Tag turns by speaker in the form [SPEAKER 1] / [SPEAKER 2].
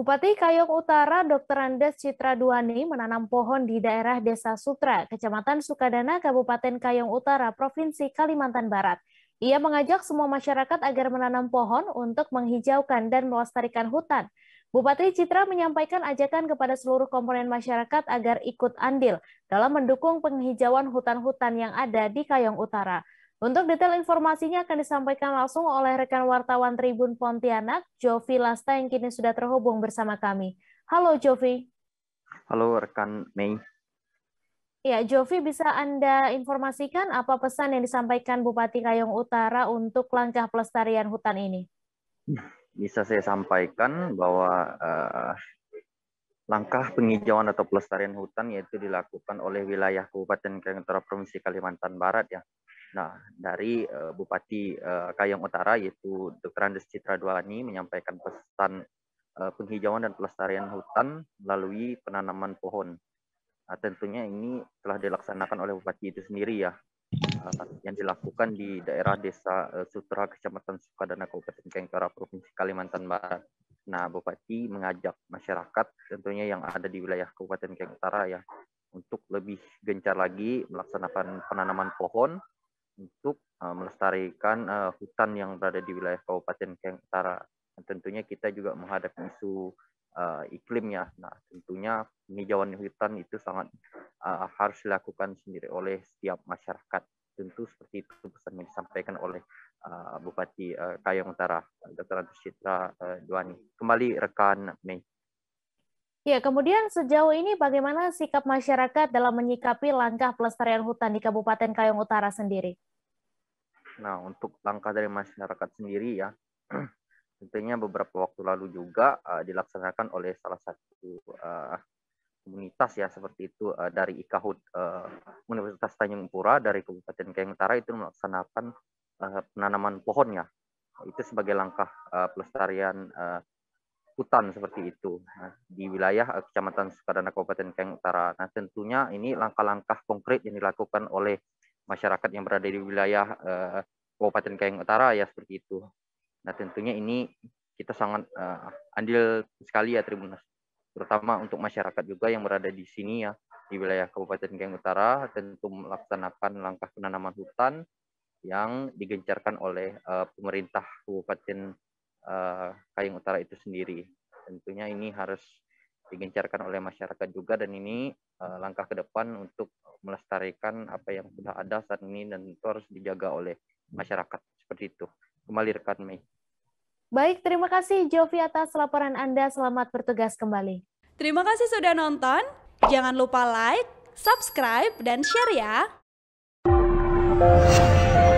[SPEAKER 1] Bupati Kayong Utara Dr. Andes Citra Duani menanam pohon di daerah Desa Sutra, Kecamatan Sukadana, Kabupaten Kayong Utara, Provinsi Kalimantan Barat. Ia mengajak semua masyarakat agar menanam pohon untuk menghijaukan dan melestarikan hutan. Bupati Citra menyampaikan ajakan kepada seluruh komponen masyarakat agar ikut andil dalam mendukung penghijauan hutan-hutan yang ada di Kayong Utara. Untuk detail informasinya akan disampaikan langsung oleh rekan wartawan Tribun Pontianak, Jovi Lasta yang kini sudah terhubung bersama kami. Halo Jovi.
[SPEAKER 2] Halo rekan Mei.
[SPEAKER 1] Ya, Jovi bisa Anda informasikan apa pesan yang disampaikan Bupati Kayong Utara untuk langkah pelestarian hutan ini?
[SPEAKER 2] Bisa saya sampaikan bahwa uh, langkah penghijauan atau pelestarian hutan yaitu dilakukan oleh wilayah Kabupaten Kayong Utara Provinsi Kalimantan Barat ya Nah, dari uh, Bupati uh, Kayong Utara yaitu Dr. Andes Citra Dwani menyampaikan pesan uh, penghijauan dan pelestarian hutan melalui penanaman pohon. Nah, tentunya ini telah dilaksanakan oleh Bupati itu sendiri ya, uh, yang dilakukan di daerah Desa uh, Sutra, Kecamatan Sukadana, Kabupaten Kengkara, Provinsi Kalimantan Barat. Nah, Bupati mengajak masyarakat tentunya yang ada di wilayah Kabupaten Kengkara ya untuk lebih gencar lagi melaksanakan penanaman pohon untuk uh, melestarikan uh, hutan yang berada di wilayah Kabupaten Kayang Utara. Dan tentunya kita juga menghadapi isu uh, iklim ya. Nah, tentunya penghijauan hutan itu sangat uh, harus dilakukan sendiri oleh setiap masyarakat. Tentu seperti itu pesan yang disampaikan oleh uh, Bupati uh, Kayang Utara, Dr. Citra uh, Duani. Kembali rekan Mei.
[SPEAKER 1] Ya, kemudian sejauh ini bagaimana sikap masyarakat dalam menyikapi langkah pelestarian hutan di Kabupaten Kayong Utara sendiri?
[SPEAKER 2] Nah, untuk langkah dari masyarakat sendiri ya, tentunya beberapa waktu lalu juga uh, dilaksanakan oleh salah satu uh, komunitas ya seperti itu uh, dari IKAHUT uh, Universitas Tanjung Pura dari Kabupaten Kayang Utara itu melaksanakan uh, penanaman pohon ya. Itu sebagai langkah uh, pelestarian uh, hutan seperti itu nah, di wilayah Kecamatan Sukadana Kabupaten Kayang Utara. Nah, tentunya ini langkah-langkah konkret yang dilakukan oleh masyarakat yang berada di wilayah uh, Kabupaten Kayang Utara ya seperti itu. Nah tentunya ini kita sangat uh, andil sekali ya Tribunas, terutama untuk masyarakat juga yang berada di sini ya di wilayah Kabupaten Kayang Utara tentu melaksanakan langkah penanaman hutan yang digencarkan oleh uh, pemerintah Kabupaten uh, eh, Kayang Utara itu sendiri. Tentunya ini harus digencarkan oleh masyarakat juga dan ini uh, langkah ke depan untuk melestarikan apa yang sudah ada saat ini dan itu harus dijaga oleh masyarakat seperti itu. Kembali rekan Mei.
[SPEAKER 1] Baik, terima kasih Jovi atas laporan Anda. Selamat bertugas kembali. Terima kasih sudah nonton. Jangan lupa like, subscribe, dan share ya.